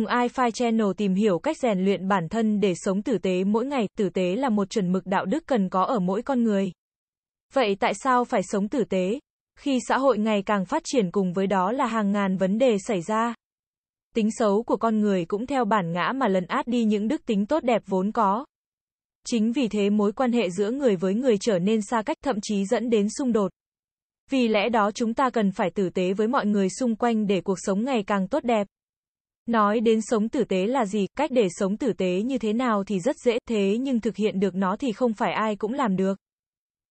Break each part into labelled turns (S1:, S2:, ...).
S1: Cùng iFi Channel tìm hiểu cách rèn luyện bản thân để sống tử tế mỗi ngày, tử tế là một chuẩn mực đạo đức cần có ở mỗi con người. Vậy tại sao phải sống tử tế? Khi xã hội ngày càng phát triển cùng với đó là hàng ngàn vấn đề xảy ra. Tính xấu của con người cũng theo bản ngã mà lấn át đi những đức tính tốt đẹp vốn có. Chính vì thế mối quan hệ giữa người với người trở nên xa cách thậm chí dẫn đến xung đột. Vì lẽ đó chúng ta cần phải tử tế với mọi người xung quanh để cuộc sống ngày càng tốt đẹp. Nói đến sống tử tế là gì, cách để sống tử tế như thế nào thì rất dễ, thế nhưng thực hiện được nó thì không phải ai cũng làm được.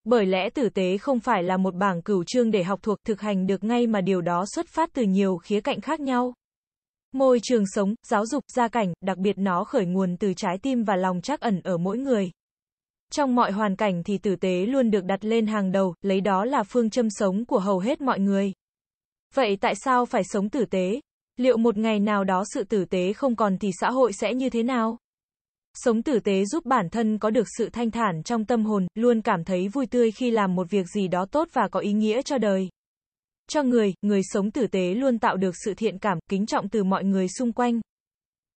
S1: Bởi lẽ tử tế không phải là một bảng cửu chương để học thuộc thực hành được ngay mà điều đó xuất phát từ nhiều khía cạnh khác nhau. Môi trường sống, giáo dục, gia cảnh, đặc biệt nó khởi nguồn từ trái tim và lòng trắc ẩn ở mỗi người. Trong mọi hoàn cảnh thì tử tế luôn được đặt lên hàng đầu, lấy đó là phương châm sống của hầu hết mọi người. Vậy tại sao phải sống tử tế? Liệu một ngày nào đó sự tử tế không còn thì xã hội sẽ như thế nào? Sống tử tế giúp bản thân có được sự thanh thản trong tâm hồn, luôn cảm thấy vui tươi khi làm một việc gì đó tốt và có ý nghĩa cho đời. Cho người, người sống tử tế luôn tạo được sự thiện cảm, kính trọng từ mọi người xung quanh.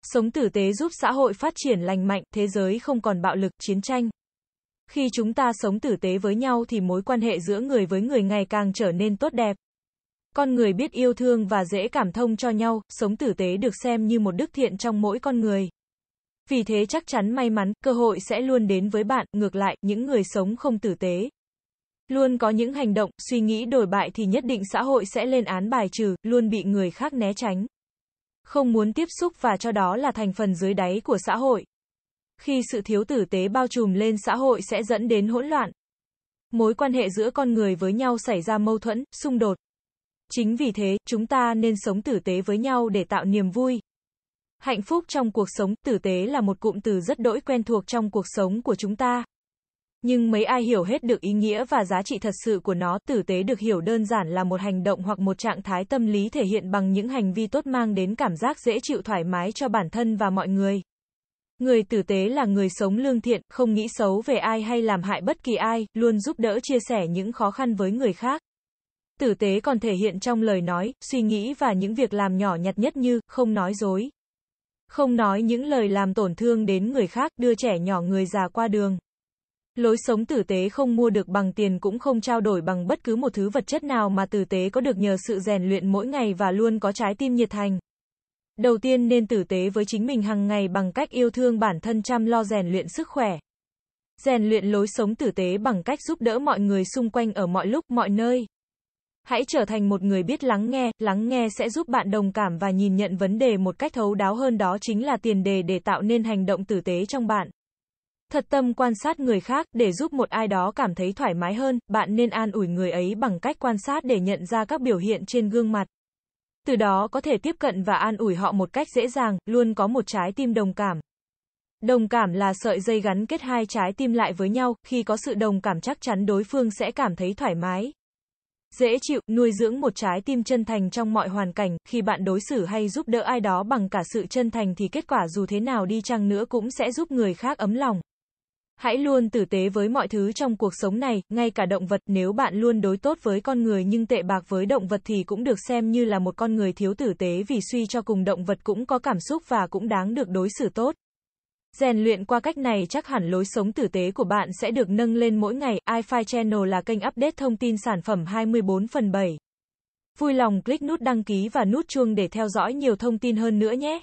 S1: Sống tử tế giúp xã hội phát triển lành mạnh, thế giới không còn bạo lực, chiến tranh. Khi chúng ta sống tử tế với nhau thì mối quan hệ giữa người với người ngày càng trở nên tốt đẹp. Con người biết yêu thương và dễ cảm thông cho nhau, sống tử tế được xem như một đức thiện trong mỗi con người. Vì thế chắc chắn may mắn, cơ hội sẽ luôn đến với bạn, ngược lại, những người sống không tử tế. Luôn có những hành động, suy nghĩ đổi bại thì nhất định xã hội sẽ lên án bài trừ, luôn bị người khác né tránh. Không muốn tiếp xúc và cho đó là thành phần dưới đáy của xã hội. Khi sự thiếu tử tế bao trùm lên xã hội sẽ dẫn đến hỗn loạn. Mối quan hệ giữa con người với nhau xảy ra mâu thuẫn, xung đột. Chính vì thế, chúng ta nên sống tử tế với nhau để tạo niềm vui. Hạnh phúc trong cuộc sống, tử tế là một cụm từ rất đỗi quen thuộc trong cuộc sống của chúng ta. Nhưng mấy ai hiểu hết được ý nghĩa và giá trị thật sự của nó, tử tế được hiểu đơn giản là một hành động hoặc một trạng thái tâm lý thể hiện bằng những hành vi tốt mang đến cảm giác dễ chịu thoải mái cho bản thân và mọi người. Người tử tế là người sống lương thiện, không nghĩ xấu về ai hay làm hại bất kỳ ai, luôn giúp đỡ chia sẻ những khó khăn với người khác. Tử tế còn thể hiện trong lời nói, suy nghĩ và những việc làm nhỏ nhặt nhất như, không nói dối. Không nói những lời làm tổn thương đến người khác, đưa trẻ nhỏ người già qua đường. Lối sống tử tế không mua được bằng tiền cũng không trao đổi bằng bất cứ một thứ vật chất nào mà tử tế có được nhờ sự rèn luyện mỗi ngày và luôn có trái tim nhiệt thành. Đầu tiên nên tử tế với chính mình hàng ngày bằng cách yêu thương bản thân chăm lo rèn luyện sức khỏe. Rèn luyện lối sống tử tế bằng cách giúp đỡ mọi người xung quanh ở mọi lúc, mọi nơi. Hãy trở thành một người biết lắng nghe, lắng nghe sẽ giúp bạn đồng cảm và nhìn nhận vấn đề một cách thấu đáo hơn đó chính là tiền đề để tạo nên hành động tử tế trong bạn. Thật tâm quan sát người khác, để giúp một ai đó cảm thấy thoải mái hơn, bạn nên an ủi người ấy bằng cách quan sát để nhận ra các biểu hiện trên gương mặt. Từ đó có thể tiếp cận và an ủi họ một cách dễ dàng, luôn có một trái tim đồng cảm. Đồng cảm là sợi dây gắn kết hai trái tim lại với nhau, khi có sự đồng cảm chắc chắn đối phương sẽ cảm thấy thoải mái, dễ chịu, nuôi dưỡng một trái tim chân thành trong mọi hoàn cảnh, khi bạn đối xử hay giúp đỡ ai đó bằng cả sự chân thành thì kết quả dù thế nào đi chăng nữa cũng sẽ giúp người khác ấm lòng. Hãy luôn tử tế với mọi thứ trong cuộc sống này, ngay cả động vật, nếu bạn luôn đối tốt với con người nhưng tệ bạc với động vật thì cũng được xem như là một con người thiếu tử tế vì suy cho cùng động vật cũng có cảm xúc và cũng đáng được đối xử tốt. Rèn luyện qua cách này chắc hẳn lối sống tử tế của bạn sẽ được nâng lên mỗi ngày. iFi Channel là kênh update thông tin sản phẩm 24 phần 7. Vui lòng click nút đăng ký và nút chuông để theo dõi nhiều thông tin hơn nữa nhé.